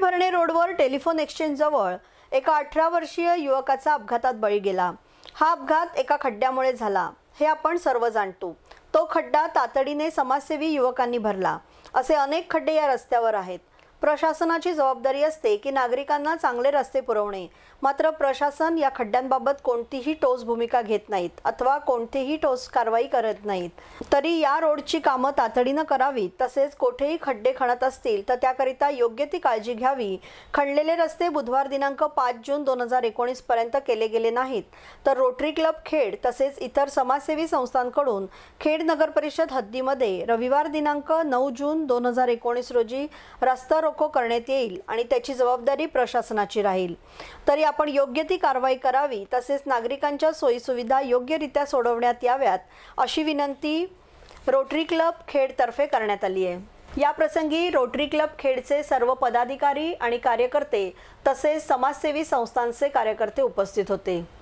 भरणे रोडवर टेलिफोन जवळ एका अठरा वर्षीय युवकाचा अपघातात बळी गेला हा अपघात एका खड्ड्यामुळे झाला हे आपण सर्व जाणतो तो खड्डा तातडीने समाजसेवी युवकांनी भरला असे अनेक खड्डे या रस्त्यावर आहेत प्रशासनाची जबाबदारी असते की नागरिकांना चांगले रस्ते पुरवणे मात्र प्रशासन या खड्ड्यांबाबत कोणतीही ठोस भूमिका घेत नाहीत अथवा कोणतीही ठोस कारवाई करत नाहीत तरी या रोडची कामं तातडीनं करावी तसेच कोठेही खड्डे खणत असतील तर त्याकरिता योग्य ती काळजी घ्यावी खणलेले रस्ते बुधवार दिनांक पाच जून दोन हजार एकोणीस पर्यंत केले गेले नाहीत तर रोटरी क्लब खेड तसेच इतर समाजसेवी संस्थांकडून खेड नगर परिषद हद्दीमध्ये रविवार दिनांक नऊ जून दोन हजार एकोणीस रोजी रस्ता रोको करण्यात येईल आणि त्याची जबाबदारी प्रशासनाची राहील तरी आपण योग्य ती कारवाई करावी तसेच नागरिकांच्या सोयीसुविधा योग्यरित्या सोडवण्यात याव्यात अशी विनंती रोटरी क्लब खेडतर्फे करण्यात आली आहे याप्रसंगी रोटरी क्लब खेडचे सर्व पदाधिकारी आणि कार्यकर्ते तसेच समाजसेवी संस्थांचे कार्यकर्ते उपस्थित होते